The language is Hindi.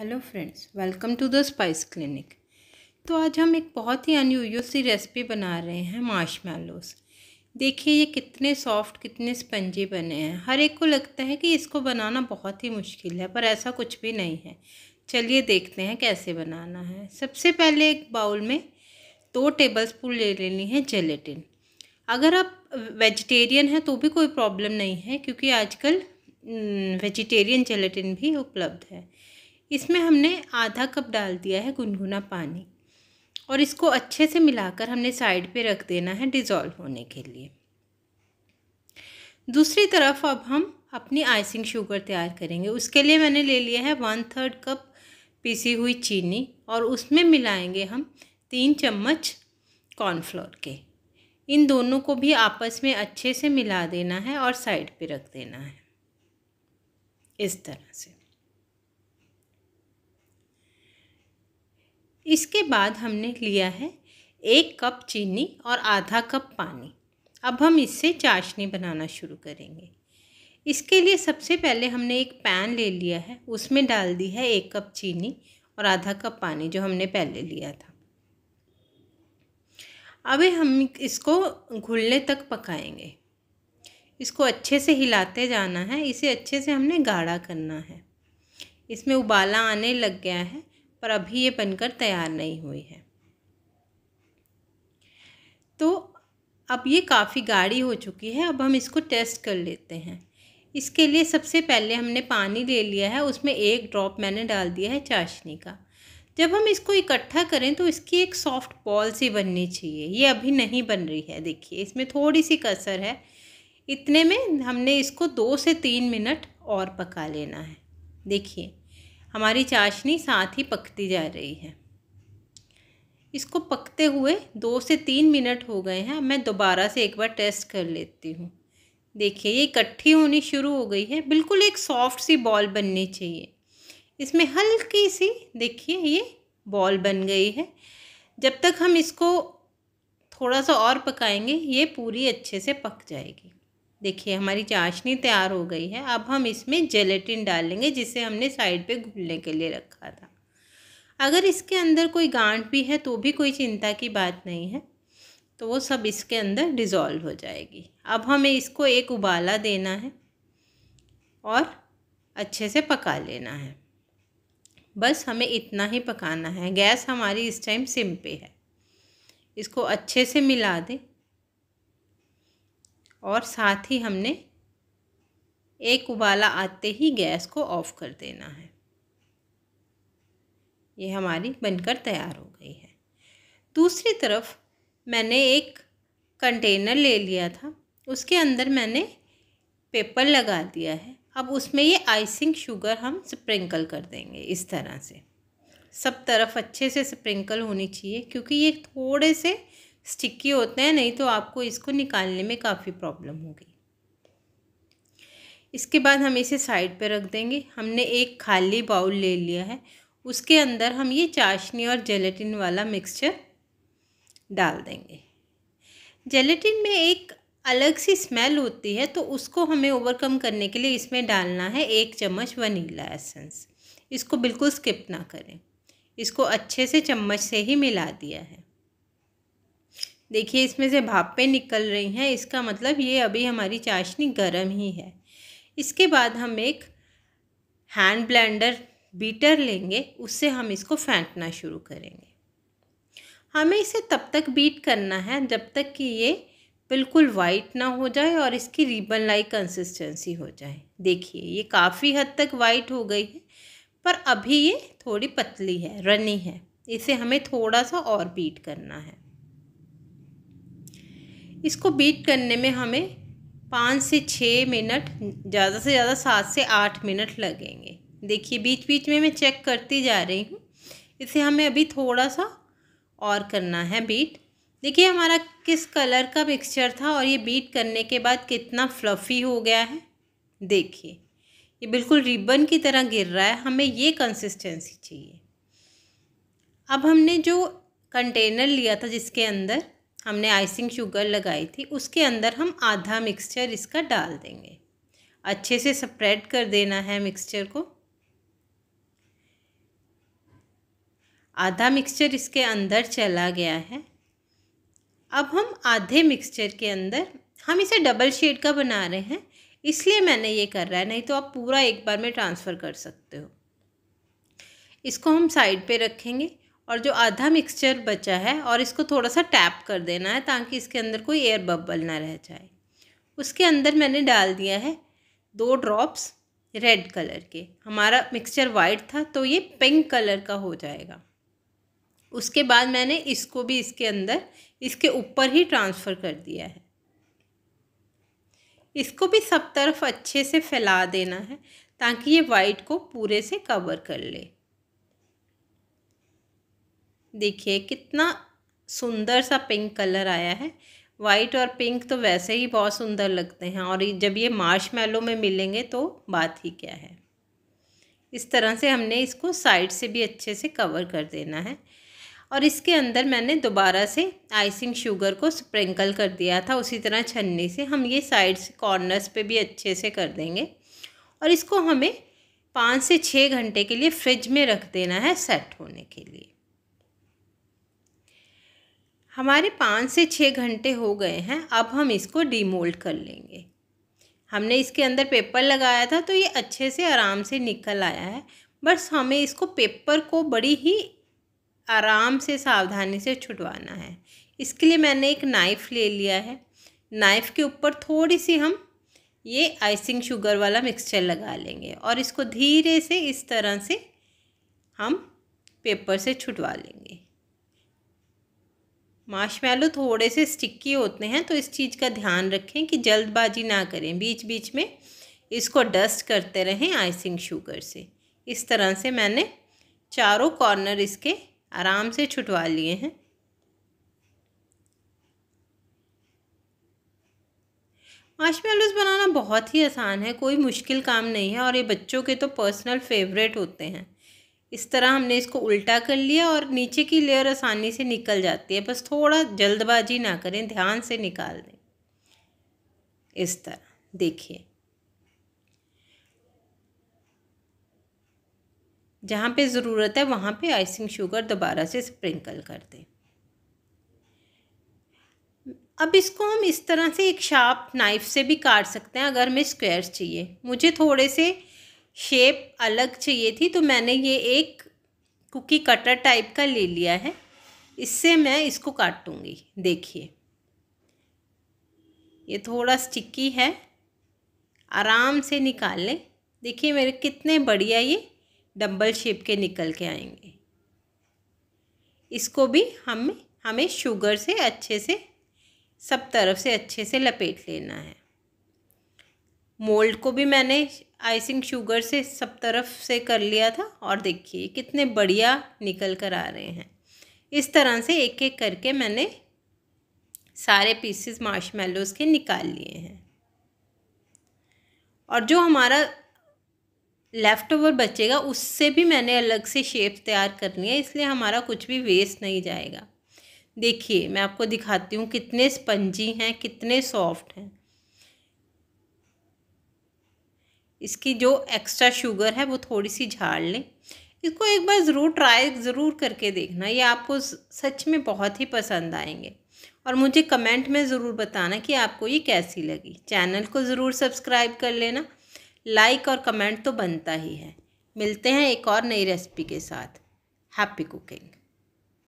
hello friends welcome to the spice clinic तो आज हम एक बहुत ही अनयूजल सी रेसिपी बना रहे हैं मार्शमेलोस देखिए ये कितने सॉफ्ट कितने स्पंजी बने हैं हर एक को लगता है कि इसको बनाना बहुत ही मुश्किल है पर ऐसा कुछ भी नहीं है चलिए देखते हैं कैसे बनाना है सबसे पहले एक बाउल में दो टेबल स्पून ले लेनी है जेलेटिन अगर आप वेजिटेरियन हैं तो भी कोई प्रॉब्लम नहीं है क्योंकि आजकल वेजिटेरियन जेलेटिन भी उपलब्ध है इसमें हमने आधा कप डाल दिया है गुनगुना पानी और इसको अच्छे से मिलाकर हमने साइड पे रख देना है डिज़ोल्व होने के लिए दूसरी तरफ अब हम अपनी आइसिंग शुगर तैयार करेंगे उसके लिए मैंने ले लिया है वन थर्ड कप पीसी हुई चीनी और उसमें मिलाएंगे हम तीन चम्मच कॉर्नफ्लोर के इन दोनों को भी आपस में अच्छे से मिला देना है और साइड पे रख देना है इस तरह से इसके बाद हमने लिया है एक कप चीनी और आधा कप पानी अब हम इससे चाशनी बनाना शुरू करेंगे इसके लिए सबसे पहले हमने एक पैन ले लिया है उसमें डाल दी है एक कप चीनी और आधा कप पानी जो हमने पहले लिया था अब हम इसको घुलने तक पकाएंगे इसको अच्छे से हिलाते जाना है इसे अच्छे से हमने गाढ़ा करना है इसमें उबाला आने लग गया है पर अभी ये बनकर तैयार नहीं हुई है तो अब ये काफ़ी गाढ़ी हो चुकी है अब हम इसको टेस्ट कर लेते हैं इसके लिए सबसे पहले हमने पानी ले लिया है उसमें एक ड्रॉप मैंने डाल दिया है चाशनी का जब हम इसको इकट्ठा करें तो इसकी एक सॉफ्ट बॉल सी बननी चाहिए ये अभी नहीं बन रही है देखिए इसमें थोड़ी सी कसर है इतने में हमने इसको दो से तीन मिनट और पका लेना है देखिए हमारी चाशनी साथ ही पकती जा रही है इसको पकते हुए दो से तीन मिनट हो गए हैं मैं दोबारा से एक बार टेस्ट कर लेती हूँ देखिए ये इकट्ठी होनी शुरू हो गई है बिल्कुल एक सॉफ्ट सी बॉल बननी चाहिए इसमें हल्की सी देखिए ये बॉल बन गई है जब तक हम इसको थोड़ा सा और पकाएंगे ये पूरी अच्छे से पक जाएगी देखिए हमारी चाशनी तैयार हो गई है अब हम इसमें जेलेटिन डालेंगे जिसे हमने साइड पे घुलने के लिए रखा था अगर इसके अंदर कोई गांठ भी है तो भी कोई चिंता की बात नहीं है तो वो सब इसके अंदर डिज़ोल्व हो जाएगी अब हमें इसको एक उबाला देना है और अच्छे से पका लेना है बस हमें इतना ही पकाना है गैस हमारी इस टाइम सिम पे है इसको अच्छे से मिला दें और साथ ही हमने एक उबाला आते ही गैस को ऑफ़ कर देना है ये हमारी बनकर तैयार हो गई है दूसरी तरफ मैंने एक कंटेनर ले लिया था उसके अंदर मैंने पेपर लगा दिया है अब उसमें ये आइसिंग शुगर हम स्प्रिंकल कर देंगे इस तरह से सब तरफ अच्छे से स्प्रिंकल होनी चाहिए क्योंकि ये थोड़े से स्टिकी होते हैं नहीं तो आपको इसको निकालने में काफ़ी प्रॉब्लम होगी इसके बाद हम इसे साइड पर रख देंगे हमने एक खाली बाउल ले लिया है उसके अंदर हम ये चाशनी और जेलेटिन वाला मिक्सचर डाल देंगे जेलेटिन में एक अलग सी स्मेल होती है तो उसको हमें ओवरकम करने के लिए इसमें डालना है एक चम्मच वनीला एसेंस इसको बिल्कुल स्किप ना करें इसको अच्छे से चम्मच से ही मिला दिया है देखिए इसमें से भापें निकल रही हैं इसका मतलब ये अभी हमारी चाशनी गर्म ही है इसके बाद हम एक हैंड ब्लेंडर बीटर लेंगे उससे हम इसको फेंटना शुरू करेंगे हमें इसे तब तक बीट करना है जब तक कि ये बिल्कुल वाइट ना हो जाए और इसकी रिबन लाइक कंसिस्टेंसी हो जाए देखिए ये काफ़ी हद तक वाइट हो गई है पर अभी ये थोड़ी पतली है रनी है इसे हमें थोड़ा सा और बीट करना है इसको बीट करने में हमें पाँच से छः मिनट ज़्यादा से ज़्यादा सात से आठ मिनट लगेंगे देखिए बीच बीच में मैं चेक करती जा रही हूँ इसे हमें अभी थोड़ा सा और करना है बीट देखिए हमारा किस कलर का मिक्सचर था और ये बीट करने के बाद कितना फ्लफ़ी हो गया है देखिए ये बिल्कुल रिबन की तरह गिर रहा है हमें ये कंसिस्टेंसी चाहिए अब हमने जो कंटेनर लिया था जिसके अंदर हमने आइसिंग शुगर लगाई थी उसके अंदर हम आधा मिक्सचर इसका डाल देंगे अच्छे से स्प्रेड कर देना है मिक्सचर को आधा मिक्सचर इसके अंदर चला गया है अब हम आधे मिक्सचर के अंदर हम इसे डबल शेड का बना रहे हैं इसलिए मैंने ये कर रहा है नहीं तो आप पूरा एक बार में ट्रांसफ़र कर सकते हो इसको हम साइड पे रखेंगे और जो आधा मिक्सचर बचा है और इसको थोड़ा सा टैप कर देना है ताकि इसके अंदर कोई एयर बबल ना रह जाए उसके अंदर मैंने डाल दिया है दो ड्रॉप्स रेड कलर के हमारा मिक्सचर वाइट था तो ये पिंक कलर का हो जाएगा उसके बाद मैंने इसको भी इसके अंदर इसके ऊपर ही ट्रांसफ़र कर दिया है इसको भी सब तरफ अच्छे से फैला देना है ताकि ये वाइट को पूरे से कवर कर ले देखिए कितना सुंदर सा पिंक कलर आया है वाइट और पिंक तो वैसे ही बहुत सुंदर लगते हैं और जब ये मार्श में मिलेंगे तो बात ही क्या है इस तरह से हमने इसको साइड से भी अच्छे से कवर कर देना है और इसके अंदर मैंने दोबारा से आइसिंग शुगर को स्प्रिंकल कर दिया था उसी तरह छन्नी से हम ये साइड से कॉर्नर्स पे भी अच्छे से कर देंगे और इसको हमें पाँच से छः घंटे के लिए फ्रिज में रख देना है सेट होने के लिए हमारे पाँच से छः घंटे हो गए हैं अब हम इसको डीमोल्ड कर लेंगे हमने इसके अंदर पेपर लगाया था तो ये अच्छे से आराम से निकल आया है बस हमें इसको पेपर को बड़ी ही आराम से सावधानी से छुटवाना है इसके लिए मैंने एक नाइफ़ ले लिया है नाइफ़ के ऊपर थोड़ी सी हम ये आइसिंग शुगर वाला मिक्सचर लगा लेंगे और इसको धीरे से इस तरह से हम पेपर से छुटवा लेंगे मार्शमेलो थोड़े से स्टिक्की होते हैं तो इस चीज़ का ध्यान रखें कि जल्दबाजी ना करें बीच बीच में इसको डस्ट करते रहें आइसिंग शुगर से इस तरह से मैंने चारों कॉर्नर इसके आराम से छुटवा लिए हैं मार्शमेलोज बनाना बहुत ही आसान है कोई मुश्किल काम नहीं है और ये बच्चों के तो पर्सनल फेवरेट होते हैं इस तरह हमने इसको उल्टा कर लिया और नीचे की लेयर आसानी से निकल जाती है बस थोड़ा जल्दबाजी ना करें ध्यान से निकाल दें इस तरह देखिए जहाँ पे ज़रूरत है वहाँ पे आइसिंग शुगर दोबारा से स्प्रिंकल कर दें अब इसको हम इस तरह से एक शार्प नाइफ से भी काट सकते हैं अगर हमें स्क्वेयर्स चाहिए मुझे थोड़े से शेप अलग चाहिए थी तो मैंने ये एक कुकी कटर टाइप का ले लिया है इससे मैं इसको काट दूँगी देखिए ये थोड़ा स्टिकी है आराम से निकाल लें देखिए मेरे कितने बढ़िया ये डम्बल शेप के निकल के आएंगे इसको भी हम हमें शुगर से अच्छे से सब तरफ से अच्छे से लपेट लेना है मोल्ड को भी मैंने आइसिंग शुगर से सब तरफ से कर लिया था और देखिए कितने बढ़िया निकल कर आ रहे हैं इस तरह से एक एक करके मैंने सारे पीसेस मार्शमेलोज़ के निकाल लिए हैं और जो हमारा लेफ़्ट ओवर बचेगा उससे भी मैंने अलग से शेप तैयार करनी है इसलिए हमारा कुछ भी वेस्ट नहीं जाएगा देखिए मैं आपको दिखाती हूँ कितने स्पंजी हैं कितने सॉफ्ट हैं इसकी जो एक्स्ट्रा शुगर है वो थोड़ी सी झाड़ लें इसको एक बार ज़रूर ट्राई ज़रूर करके देखना ये आपको सच में बहुत ही पसंद आएंगे और मुझे कमेंट में ज़रूर बताना कि आपको ये कैसी लगी चैनल को ज़रूर सब्सक्राइब कर लेना लाइक और कमेंट तो बनता ही है मिलते हैं एक और नई रेसिपी के साथ हैप्पी कुकिंग